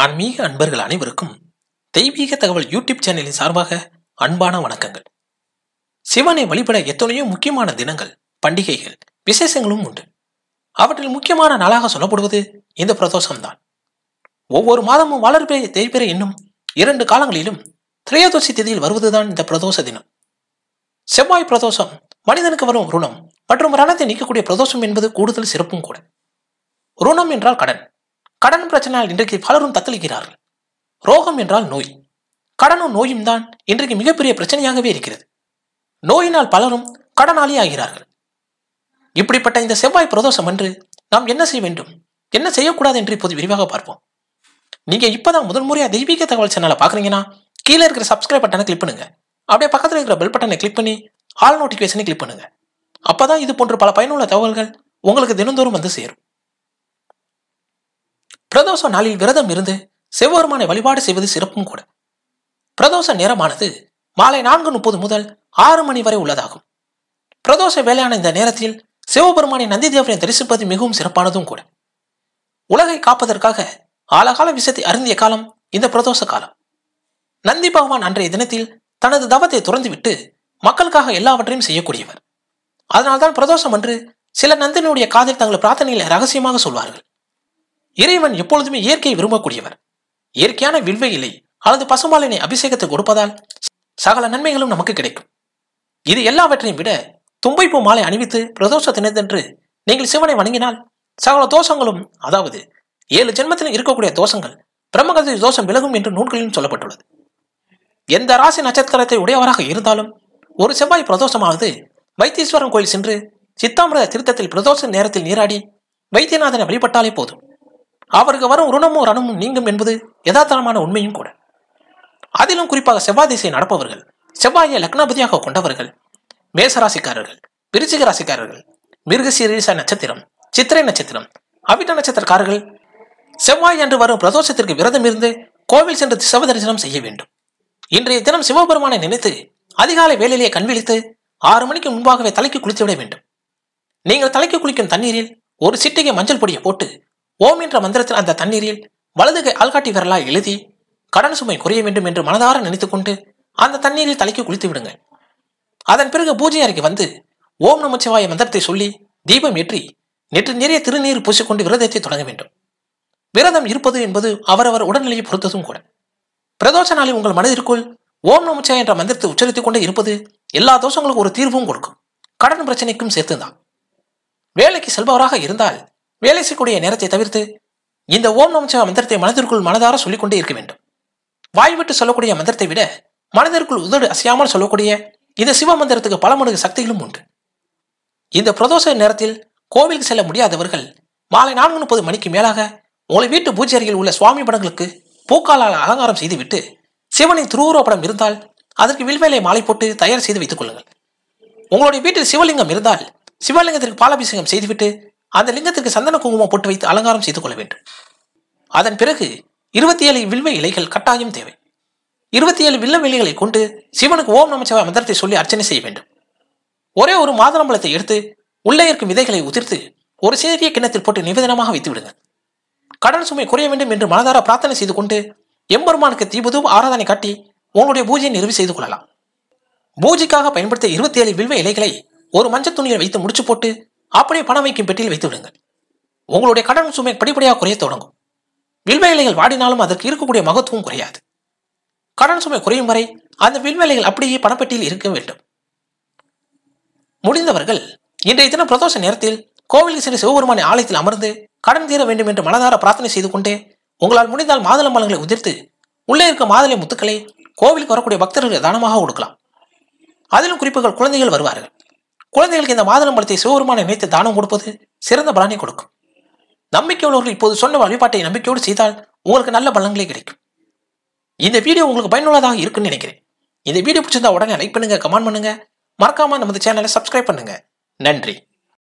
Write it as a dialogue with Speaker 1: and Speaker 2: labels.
Speaker 1: ஆன்மீக அன்பர்கள் அனைவருக்கும் தெய்வீக தகவல் யூடியூப் சேனலின் சார்பாக அன்பான வணக்கங்கள் சிவனை வழிபட எத்தனையோ முக்கியமான தினங்கள் பண்டிகைகள் விசேஷங்களும் உண்டு அவற்றில் முக்கியமான நாளாக சொல்லப்படுவது இந்த பிரதோஷம்தான் ஒவ்வொரு மாதமும் வளர்பிறை தேய்பெற என்னும் இரண்டு காலங்களிலும் திரையதோசி திதியில் வருவதுதான் இந்த பிரதோஷ தினம் செவ்வாய் பிரதோஷம் மனிதனுக்கு வரும் ருணம் மற்றும் ரணத்தை நீக்கக்கூடிய பிரதோஷம் என்பது கூடுதல் சிறப்பும் கூட ருணம் என்றால் கடன் கடன் பிரச்சனையால் இன்றைக்கு பலரும் தத்தளிக்கிறார்கள் ரோகம் என்றால் நோய் கடனும் நோயும் தான் இன்றைக்கு மிகப்பெரிய பிரச்சனையாகவே இருக்கிறது நோயினால் பலரும் கடனாளி ஆகிறார்கள் இப்படிப்பட்ட இந்த செவ்வாய் பிரதோஷம் என்று நாம் என்ன செய்ய வேண்டும் என்ன செய்யக்கூடாது என்று இப்போது விரிவாக பார்ப்போம் நீங்க இப்பதான் முதல் முறையாக தெய்வீக தகவல் சேனலை பாக்குறீங்கன்னா கீழே இருக்கிற சப்ஸ்கிரைப் பட்டனை கிளிக் பண்ணுங்க அப்படியே பக்கத்தில் இருக்கிற பெல் பட்டனை கிளிக் பண்ணி ஆல் நோட்டிஃபிகேஷனை கிளிக் பண்ணுங்க அப்பதான் இது போன்ற பல பயனுள்ள தகவல்கள் உங்களுக்கு தினந்தோறும் வந்து சேரும் பிரதோஷ நாளில் விரதம் இருந்து சிவபெருமானை வழிபாடு செய்வது சிறப்பும் கூட பிரதோஷ நேரமானது மாலை நான்கு முப்பது முதல் ஆறு மணி வரை உள்ளதாகும் பிரதோஷ வேலையான இந்த நேரத்தில் சிவபெருமானை நந்தி தேவரை தரிசிப்பது மிகவும் சிறப்பானதும் கூட உலகை காப்பதற்காக ஆழகால விஷத்தை அருந்திய காலம் இந்த பிரதோஷ காலம் நந்தி பகவான் அன்றைய தினத்தில் தனது தவத்தை துறந்துவிட்டு மக்களுக்காக எல்லாவற்றையும் செய்யக்கூடியவர் அதனால்தான் பிரதோஷம் அன்று சில நந்தினுடைய காதில் தங்கள் பிரார்த்தனைகளை ரகசியமாக சொல்வார்கள் இறைவன் எப்பொழுதுமே இயற்கையை விரும்பக்கூடியவர் இயற்கையான வில்வை இலை அல்லது பசுமாலினை அபிஷேகத்தை கொடுப்பதால் சகல நன்மைகளும் நமக்கு கிடைக்கும் இது எல்லாவற்றையும் விட தும்பைப்பூ மாலை அணிவித்து பிரதோஷ தினத்தன்று நீங்கள் சிவனை வணங்கினால் சகல தோஷங்களும் அதாவது ஏழு ஜென்மத்தில் இருக்கக்கூடிய தோஷங்கள் பிரம்மகதி தோஷம் விலகும் என்று நூல்களிலும் சொல்லப்பட்டுள்ளது எந்த ராசி நட்சத்திரத்தை உடையவராக இருந்தாலும் ஒரு செவ்வாய் பிரதோஷமானது வைத்தீஸ்வரன் கோயில் சென்று சித்தாமிரத திருத்தத்தில் பிரதோஷ நேரத்தில் நீராடி வைத்தியநாதனை வழிபட்டாலே போதும் அவருக்கு வரும் உருணமும் ரணமும் நீங்கும் என்பது யதார்த்தமான உண்மையும் கூட அதிலும் குறிப்பாக செவ்வாதிசை நடப்பவர்கள் செவ்வாயை லக்னாபதியாக கொண்டவர்கள் மேசராசிக்காரர்கள் விருச்சிக ராசிக்காரர்கள் மிருகசீரீச நட்சத்திரம் சித்திரை நட்சத்திரம் அவிட்ட நட்சத்திரக்காரர்கள் செவ்வாய் அன்று வரும் பிரதோஷத்திற்கு விரதம் இருந்து கோவில் சென்று சிவ தரிசனம் செய்ய வேண்டும் இன்றைய தினம் சிவபெருமானை நினைத்து அதிகாலை வேலையிலே கண்விழித்து ஆறு மணிக்கு முன்பாகவே தலைக்கு குளித்து விட வேண்டும் நீங்கள் தலைக்கு குளிக்கும் தண்ணீரில் ஒரு சிட்டிகை மஞ்சள் பொடியை போட்டு ஓம் என்ற மந்திரத்தில் அந்த தண்ணீரில் வலது கை ஆள்காட்டி விரலாய் எழுதி கடன் சுமை குறைய வேண்டும் என்று மனதார நினைத்துக்கொண்டு அந்த தண்ணீரில் தலைக்கு குளித்து விடுங்கள் அதன் பிறகு பூஜை அறைக்கு வந்து ஓம் நமச்சிவாய மந்திரத்தை சொல்லி தீபம் ஏற்றி நேற்று நிறைய திருநீர் பூசிக்கொண்டு விரதத்தை தொடங்க வேண்டும் விரதம் இருப்பது என்பது அவரவர் உடல்நிலையை பொறுத்ததும் கூட பிரதோஷ நாளில் உங்கள் மனதிற்குள் ஓம் நமச்சிவாய என்ற மந்திரத்தை உச்சரித்துக் கொண்டே இருப்பது எல்லா தோஷங்களுக்கும் ஒரு தீர்வும் கொடுக்கும் கடன் பிரச்சனைக்கும் சேர்த்துதான் வேலைக்கு செல்பவராக இருந்தால் வேலை செய்யக்கூடிய நேரத்தை தவிர்த்து இந்த ஓம் நமச்சா மந்திரத்தை மனதிற்குள் மனதார சொல்லிக்கொண்டே இருக்க வேண்டும் வாய் விட்டு சொல்லக்கூடிய மந்திரத்தை விட மனதிற்குள் உதடு அசையாமல் சொல்லக்கூடிய இந்த சிவ மந்திரத்துக்கு பல மடங்கு சக்திகளும் உண்டு இந்த பிரதோஷ நேரத்தில் கோவிலுக்கு செல்ல முடியாதவர்கள் மாலை நான்கு முப்பது மணிக்கு மேலாக உங்களை வீட்டு பூஜை அருகில் உள்ள சுவாமி படங்களுக்கு பூக்காலால் அலங்காரம் செய்துவிட்டு சிவனின் படம் இருந்தால் அதற்கு வில்வேலை மாலை போட்டு தயார் செய்து வைத்துக் கொள்ளுங்கள் உங்களுடைய வீட்டில் சிவலிங்கம் இருந்தால் சிவலிங்கத்திற்கு பாலாபிஷேகம் செய்துவிட்டு அந்த லிங்கத்திற்கு சந்தன குங்குமம் போட்டு வைத்து அலங்காரம் செய்து கொள்ள வேண்டும் அதன் பிறகு இருபத்தி ஏழு வில்வ இலைகள் கட்டாயம் தேவை இருபத்தி ஏழு வில்லம் இலைகளை கொண்டு சிவனுக்கு ஓம் நமச்சிவாய மந்திரத்தை சொல்லி அர்ச்சனை செய்ய வேண்டும் ஒரே ஒரு மாதுளம்பழத்தை எடுத்து உள்ளே இருக்கும் விதைகளை உதிர்த்து ஒரு சிறிய கிண்ணத்தில் போட்டு நிவேதனமாக வைத்து விடுங்கள் கடன் சுமை குறைய வேண்டும் என்று மனதார பிரார்த்தனை செய்து கொண்டு எம்பெருமானுக்கு தீபதும் ஆராதனை காட்டி உங்களுடைய பூஜையை நிறைவு செய்து கொள்ளலாம் பூஜைக்காக பயன்படுத்த இருபத்தி ஏழு வில்வ இலைகளை ஒரு மஞ்சள் துணியை வைத்து முடிச்சு போட்டு அப்படியே பணம் வைக்கும் பெட்டியில் வைத்து விடுங்கள் உங்களுடைய கடன் சுமை படிப்படியாக குறைய தொடங்கும் வில்வேலைகள் வாடினாலும் அதற்கு இருக்கக்கூடிய மகத்துவம் குறையாது கடன் சுமை குறையும் வரை அந்த வில்வேலைகள் அப்படியே பணப்பெட்டியில் இருக்க வேண்டும் முடிந்தவர்கள் இன்றைய தினம் பிரதோஷ நேரத்தில் கோவில் சென்று சிவபெருமானை ஆலயத்தில் அமர்ந்து கடன் தீர வேண்டும் என்று மனதார பிரார்த்தனை செய்து கொண்டே உங்களால் முடிந்தால் மாதுளம் பழங்களை உதிர்த்து உள்ளே இருக்க மாதுளை முத்துக்களை கோவிலுக்கு வரக்கூடிய பக்தர்களுக்கு தானமாக கொடுக்கலாம் அதிலும் குறிப்புகள் குழந்தைகள் வருவார்கள் குழந்தைகளுக்கு இந்த பழத்தை சிவபெருமானை நினைத்து தானம் கொடுப்பது சிறந்த பலனை கொடுக்கும் நம்பிக்கை உள்ளவர்கள் இப்போது சொன்ன வழிபாட்டை நம்பிக்கையோடு செய்தால் உங்களுக்கு நல்ல பலன்களே கிடைக்கும் இந்த வீடியோ உங்களுக்கு பயனுள்ளதாக இருக்குன்னு நினைக்கிறேன் இந்த வீடியோ பிடிச்சிருந்தா உடனே லைக் பண்ணுங்க கமெண்ட் பண்ணுங்க மறக்காம நமது சேனலை சப்ஸ்கிரைப் பண்ணுங்க நன்றி